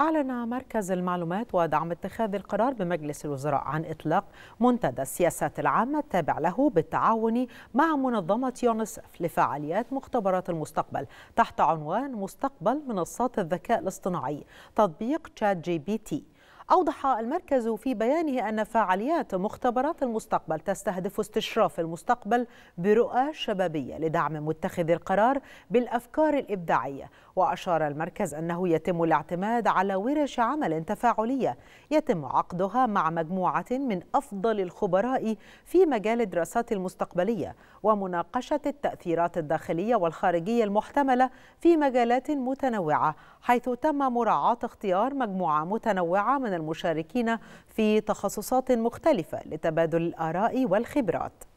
أعلن مركز المعلومات ودعم اتخاذ القرار بمجلس الوزراء عن إطلاق منتدى السياسات العامة التابع له بالتعاون مع منظمة يونسف لفعاليات مختبرات المستقبل تحت عنوان مستقبل منصات الذكاء الاصطناعي تطبيق تشات جي بي تي أوضح المركز في بيانه أن فعاليات مختبرات المستقبل تستهدف استشراف المستقبل برؤى شبابية لدعم متخذ القرار بالأفكار الإبداعية وأشار المركز أنه يتم الاعتماد على ورش عمل تفاعلية يتم عقدها مع مجموعة من أفضل الخبراء في مجال الدراسات المستقبلية ومناقشة التأثيرات الداخلية والخارجية المحتملة في مجالات متنوعة حيث تم مراعاة اختيار مجموعة متنوعة من من المشاركين في تخصصات مختلفة لتبادل الآراء والخبرات